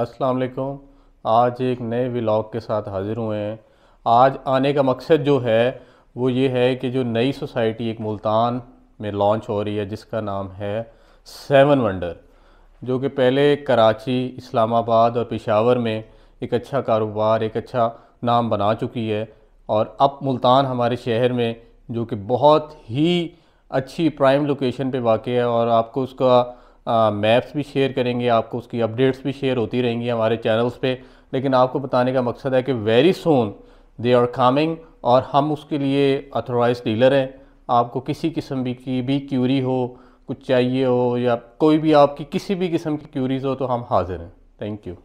अस्सलाम वालेकुम आज एक नए व्लॉग के साथ हाज़िर हुए हैं आज आने का मकसद जो है वो ये है कि जो नई सोसाइटी एक मुल्तान में लॉन्च हो रही है जिसका नाम है सेवन वंडर जो कि पहले कराची इस्लामाबाद और पेशावर में एक अच्छा कारोबार एक अच्छा नाम बना चुकी है और अब मुल्तान हमारे शहर में जो कि बहुत ही अच्छी प्राइम लोकेशन पे वाक़ है और आपको उसका मैप्स भी शेयर करेंगे आपको उसकी अपडेट्स भी शेयर होती रहेंगी हमारे चैनल्स पे लेकिन आपको बताने का मकसद है कि very soon they are coming और हम उसके लिए अथोराइज डीलर हैं आपको किसी किस्म भी की भी क्यूरी हो कुछ चाहिए हो या कोई भी आपकी किसी भी किस्म की क्यूरीज़ हो तो हम हाज़िर हैं थैंक यू